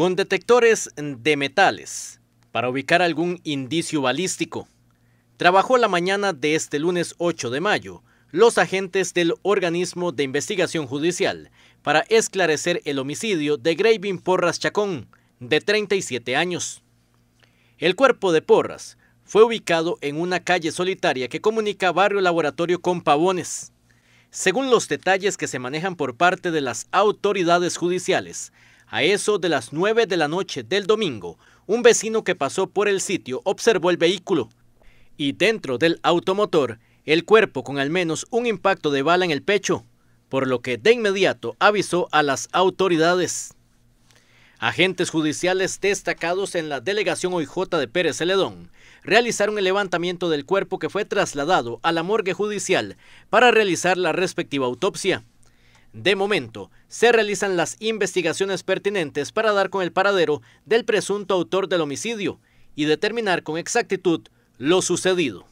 con detectores de metales para ubicar algún indicio balístico. Trabajó la mañana de este lunes 8 de mayo los agentes del organismo de investigación judicial para esclarecer el homicidio de Gravin Porras Chacón, de 37 años. El cuerpo de Porras fue ubicado en una calle solitaria que comunica Barrio Laboratorio con Pavones. Según los detalles que se manejan por parte de las autoridades judiciales, a eso de las 9 de la noche del domingo, un vecino que pasó por el sitio observó el vehículo y dentro del automotor el cuerpo con al menos un impacto de bala en el pecho, por lo que de inmediato avisó a las autoridades. Agentes judiciales destacados en la delegación OIJ de Pérez Celedón realizaron el levantamiento del cuerpo que fue trasladado a la morgue judicial para realizar la respectiva autopsia. De momento, se realizan las investigaciones pertinentes para dar con el paradero del presunto autor del homicidio y determinar con exactitud lo sucedido.